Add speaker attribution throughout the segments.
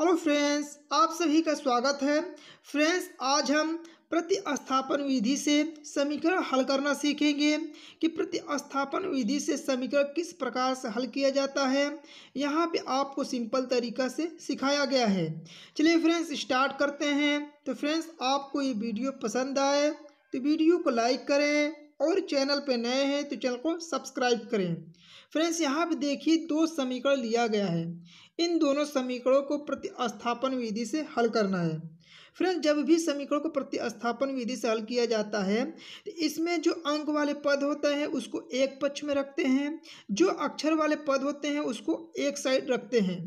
Speaker 1: hello friends आप सभी का स्वागत है फ्रेंड्स आज हम प्रतिस्थापन विधि से समीकरण हल करना सीखेंगे कि प्रतिस्थापन विधि से समीकरण किस प्रकार से हल किया जाता है यहाँ पे आपको सिंपल तरीका से सिखाया गया है चलिए फ्रेंड्स स्टार्ट करते हैं तो फ्रेंड्स आपको ये वीडियो पसंद आए तो वीडियो को लाइक करें और चैनल पर नए हैं तो चैनल को सब्सक्राइब करें फ्रेंड्स यहाँ पे देखिए दो समीकरण लिया गया है इन दोनों समीकरणों को प्रतिस्थापन विधि से हल करना है फ्रेंड जब भी समीकरण को प्रतिस्थापन विधि से हल किया जाता है तो इसमें जो अंक वाले पद होता है उसको एक पक्ष में रखते हैं जो अक्षर वाले पद होते हैं उसको एक साइड रखते हैं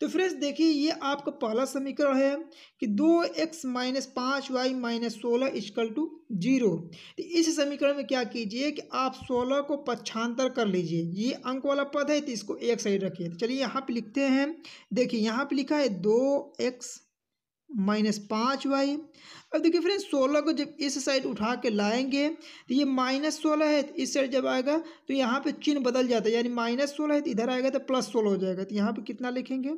Speaker 1: तो फ्रेंड्स देखिए ये आपका पहला समीकरण है कि दो एक्स माइनस पाँच वाई माइनस सोलह इजकल टू जीरो तो इस समीकरण में क्या कीजिए कि आप सोलह को पक्षांतर कर लीजिए ये अंक वाला पद है तो इसको एक साइड रखिए तो चलिए यहाँ पर लिखते हैं देखिए यहाँ पर लिखा है दो एक्स माइनस पाँच वाई अब देखिए फ्रेंड्स सोलह को जब इस साइड उठा के लाएंगे तो ये माइनस सोलह है तो इस साइड जब आएगा तो यहाँ पे चिन्ह बदल जाता है यानी माइनस सोलह है तो इधर आएगा तो प्लस सोलह हो जाएगा तो यहाँ पे कितना लिखेंगे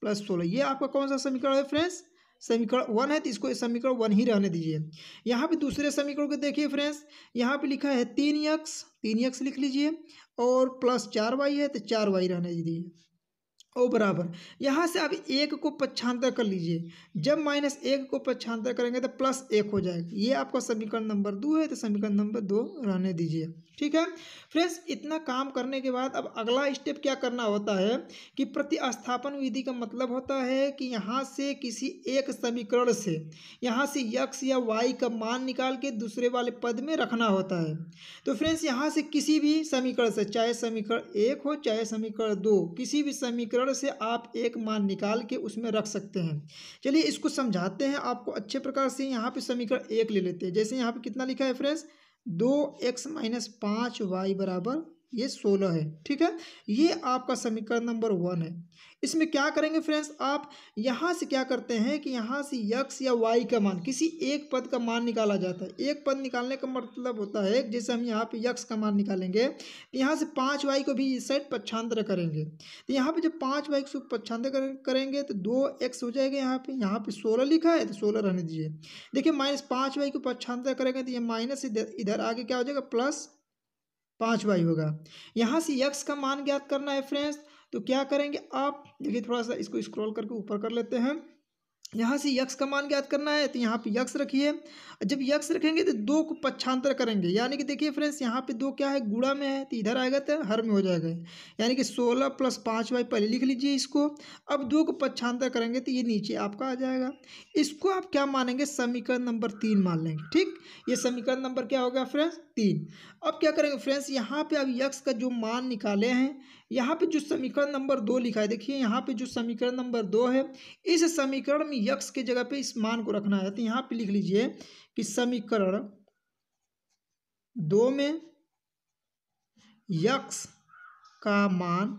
Speaker 1: प्लस सोलह ये आपका कौन सा समीकरण है फ्रेंड्स समीकरण वन है तो इसको समीकरण वन ही रहने दीजिए यहाँ पे दूसरे समीकरण को देखिए फ्रेंड्स यहाँ पे लिखा है तीन यक्स तीन यक्स लिख लीजिए और प्लस चार वाई है तो चार वाई रहने दीजिए ओ बराबर यहाँ से आप एक को पक्षांतर कर लीजिए जब माइनस एक को पक्षांतर करेंगे तो प्लस एक हो जाएगा ये आपका समीकरण नंबर दो है तो समीकरण नंबर दो रहने दीजिए ठीक है फ्रेंड्स इतना काम करने के बाद अब अगला स्टेप क्या करना होता है कि प्रतिस्थापन विधि का मतलब होता है कि यहाँ से किसी एक समीकरण से यहाँ से यक्स या वाई का मान निकाल के दूसरे वाले पद में रखना होता है तो फ्रेंड्स यहाँ से किसी भी समीकरण से चाहे समीकरण एक हो चाहे समीकरण दो किसी भी समीकरण समीकरण से आप एक मान निकाल के उसमें रख सकते हैं चलिए इसको समझाते हैं आपको अच्छे प्रकार से यहाँ पे समीकरण एक ले लेते हैं जैसे यहाँ पे कितना लिखा है फ्रेंड्स दो एक्स माइनस पाँच वाई बराबर ये सोलह है ठीक है ये आपका समीकरण नंबर वन है इसमें क्या करेंगे फ्रेंड्स आप यहाँ से क्या करते हैं कि यहाँ से यक्स या वाई का मान किसी एक पद का मान निकाला जाता है एक पद निकालने का मतलब होता है जैसे हम यहाँ पे यक्स का मान निकालेंगे तो यहाँ से पाँच वाई को भी इस साइड करेंगे तो यहाँ पे जब पाँच वाई को पच्छांतर करेंगे तो दो एक्स हो जाएगा यहाँ पर यहाँ पर सोलह लिखा है तो सोलह रहने दीजिए देखिए माइनस पाँच वाई को पच्छांतर करेंगे तो ये माइनस इधर आगे क्या हो जाएगा प्लस पाँच वाई होगा यहाँ से यक्स का मान ज्ञात करना है फ्रेंड्स तो क्या करेंगे आप देखिए थोड़ा सा इसको स्क्रॉल करके ऊपर कर लेते हैं यहाँ से यक्ष का मान ज्ञात करना है तो यहाँ पे यक्ष रखिए जब यक्ष रखेंगे तो दो को पक्षांतर करेंगे यानी कि देखिए फ्रेंड्स यहाँ पे दो क्या है गुड़ा में है तो इधर आएगा तो हर में हो जाएगा यानी कि सोलह प्लस पाँच वाई पहले लिख लीजिए इसको अब दो को पक्षांतर करेंगे तो ये नीचे आपका आ जाएगा इसको आप क्या मानेंगे समीकरण नंबर तीन मान लेंगे ठीक ये समीकरण नंबर क्या हो गया फ्रेंड्स तीन अब क्या करेंगे फ्रेंड्स यहाँ पर आप यक्ष का जो मान निकाले हैं यहाँ पे जो समीकरण नंबर दो लिखा है देखिए यहाँ पे जो समीकरण नंबर दो है इस समीकरण में यक्ष के जगह पे इस मान को रखना है तो यहाँ पे लिख लीजिए कि समीकरण दो में यक्ष का मान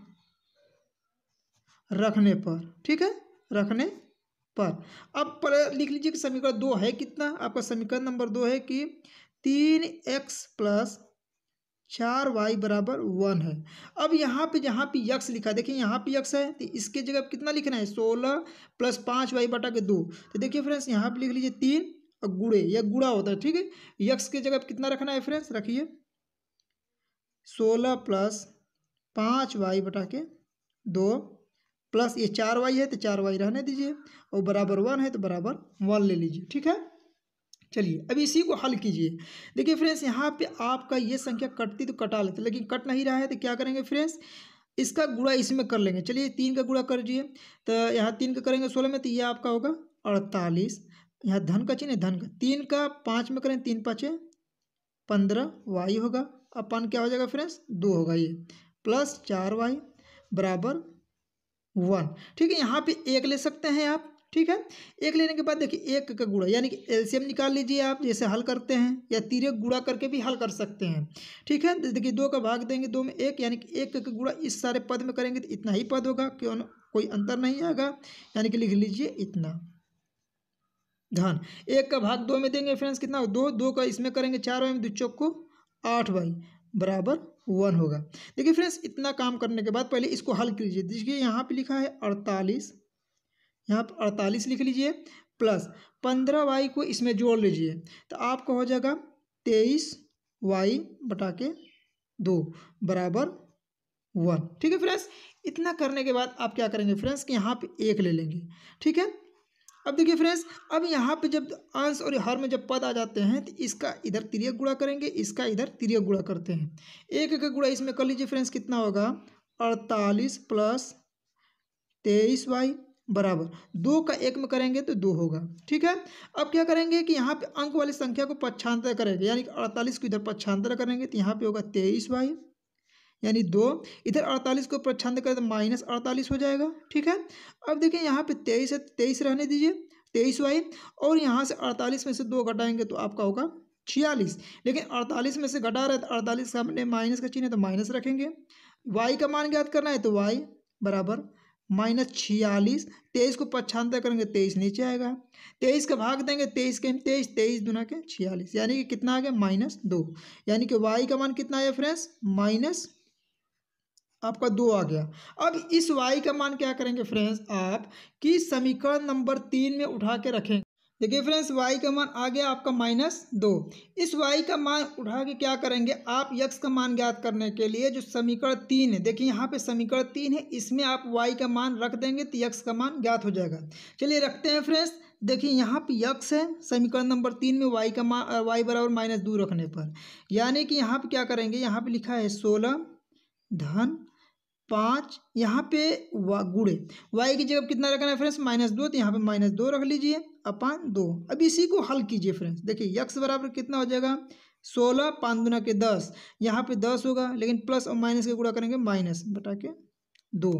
Speaker 1: रखने पर ठीक है रखने पर अब पर लिख लीजिए कि समीकरण दो है कितना आपका समीकरण नंबर दो है कि तीन एक्स प्लस चार वाई बराबर वन है अब यहाँ पे जहाँ पे यक्स लिखा है देखिए यहाँ पे यक्स है तो इसके जगह कितना लिखना है सोलह प्लस पाँच वाई बटा के दो तो देखिए फ्रेंड्स यहाँ पे लिख लीजिए तीन और गुड़े या गुड़ा होता है ठीक है यक्स के जगह कितना रखना है फ्रेंड्स रखिए सोलह प्लस पाँच वाई बटा के दो प्लस ये चार वाई है तो चार वाई रहने दीजिए और बराबर वन है तो बराबर वन ले लीजिए ठीक है चलिए अब इसी को हल कीजिए देखिए फ्रेंड्स यहाँ पे आपका ये संख्या कटती तो कटा लेते लेकिन कट नहीं रहा है तो क्या करेंगे फ्रेंड्स इसका गुड़ा इसमें कर लेंगे चलिए तीन का गुड़ा कर दिए तो यहाँ तीन का करेंगे सोलह में तो ये आपका होगा अड़तालीस यहाँ धन का चिन्ह धन का तीन का पाँच में करें तीन पाँचें पंद्रह वाई होगा अपन क्या हो जाएगा फ्रेंड्स दो होगा ये प्लस चार वाई बराबर वन ठीक है यहाँ पे एक ले सकते हैं आप ठीक है एक लेने के बाद देखिए एक का गुड़ा यानी कि एल्शियम निकाल लीजिए आप जैसे हल करते हैं या तीरे गुड़ा करके भी हल कर सकते हैं ठीक है देखिए दो का भाग देंगे दो में एक यानी कि एक का गुड़ा इस सारे पद में करेंगे तो इतना ही पद होगा क्यों कोई अंतर नहीं आएगा यानी कि लिख लीजिए इतना धन एक का भाग दो में देंगे फ्रेंड्स कितना दो दो का इसमें करेंगे चार में दो चौक को आठ बाई बराबर वन होगा देखिए फ्रेंड्स इतना काम करने के बाद पहले इसको हल कीजिए देखिए यहाँ पे लिखा है अड़तालीस यहाँ पर अड़तालीस लिख लीजिए प्लस पंद्रह वाई को इसमें जोड़ लीजिए तो आपका हो जाएगा तेईस वाई बटा के दो बराबर वन ठीक है फ्रेंड्स इतना करने के बाद आप क्या करेंगे फ्रेंड्स कि यहाँ पे एक ले लेंगे ठीक है अब देखिए फ्रेंड्स अब यहाँ पे जब अंश और हर में जब पद आ जाते हैं तो इसका इधर तिरक गुड़ा करेंगे इसका इधर तिरक गुड़ा करते हैं एक एक गुड़ा इसमें कर लीजिए फ्रेंड्स कितना होगा अड़तालीस प्लस तेईस वाई बराबर दो का एक में करेंगे तो दो होगा ठीक है अब क्या करेंगे कि यहाँ पे अंक वाली संख्या को पक्षांतर करेंगे यानी कि अड़तालीस को इधर पक्षांतर करेंगे तो यहाँ पे होगा तेईस वाई यानी दो इधर अड़तालीस को पक्षांतर करें तो माइनस अड़तालीस हो जाएगा ठीक है अब देखिए यहाँ पे तेईस है तेईस रहने दीजिए तेईस वाई और यहाँ से अड़तालीस में से दो घटाएंगे तो आपका होगा छियालीस लेकिन अड़तालीस में से घटा रहे तो अड़तालीस सामने माइनस का चिन्ह है तो माइनस रखेंगे वाई का मान ज्ञात करना है तो वाई बराबर माइनस छियालीस तेईस को पक्षांतर करेंगे तेईस नीचे आएगा तेईस का भाग देंगे तेईस के तेईस तेईस दुना के छियालीस यानी कि कितना आ गया माइनस दो यानी कि वाई का मान कितना आया फ्रेंड्स माइनस आपका दो आ गया अब इस वाई का मान क्या करेंगे फ्रेंड्स आप कि समीकरण नंबर तीन में उठा के रखेंगे देखिए फ्रेंड्स वाई का मान आ गया आपका माइनस दो इस वाई का मान उठा के क्या करेंगे आप यक्स का मान ज्ञात करने के लिए जो समीकरण तीन है देखिए यहाँ पे समीकरण तीन है इसमें आप वाई का मान रख देंगे तो यक्स का मान ज्ञात हो जाएगा चलिए रखते हैं फ्रेंड्स देखिए यहाँ पे यक्स है समीकरण नंबर तीन में वाई का मान वाई बराबर माइनस दो रखने पर यानी कि यहाँ पर क्या करेंगे यहाँ पर लिखा है सोलह धन पाँच यहाँ पे व गुड़े वाई की जगह कितना रखना है फ्रेंड्स माइनस दो तो यहाँ पे माइनस दो रख लीजिए अपान दो अब इसी को हल कीजिए फ्रेंड्स देखिए यक्स बराबर कितना हो जाएगा सोलह पाँच दुना के दस यहाँ पे दस होगा लेकिन प्लस और माइनस के गुड़ा करेंगे माइनस बटा के दो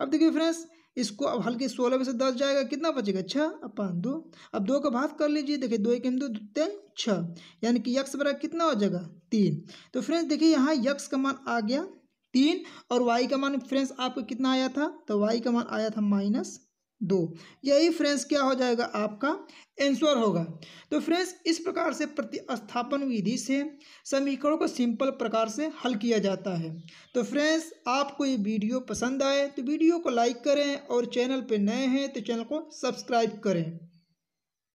Speaker 1: अब देखिए फ्रेंड्स इसको अब हल्के सोलह में से दस जाएगा कितना बचेगा छः अपान दो अब दो का भाग कर लीजिए देखिए दो एक दो तीन छः यानी कि यक्स बराबर कितना हो जाएगा तीन तो फ्रेंड्स देखिए यहाँ यक्स का मान आ गया तीन और वाई का मान फ्रेंड्स आपको कितना आया था तो वाई का मान आया था माइनस दो यही फ्रेंड्स क्या हो जाएगा आपका आंसर होगा तो फ्रेंड्स इस प्रकार से प्रतिस्थापन विधि से समीकरणों को सिंपल प्रकार से हल किया जाता है तो फ्रेंड्स आपको ये वीडियो पसंद आए तो वीडियो को लाइक करें और चैनल पर नए हैं तो चैनल को सब्सक्राइब करें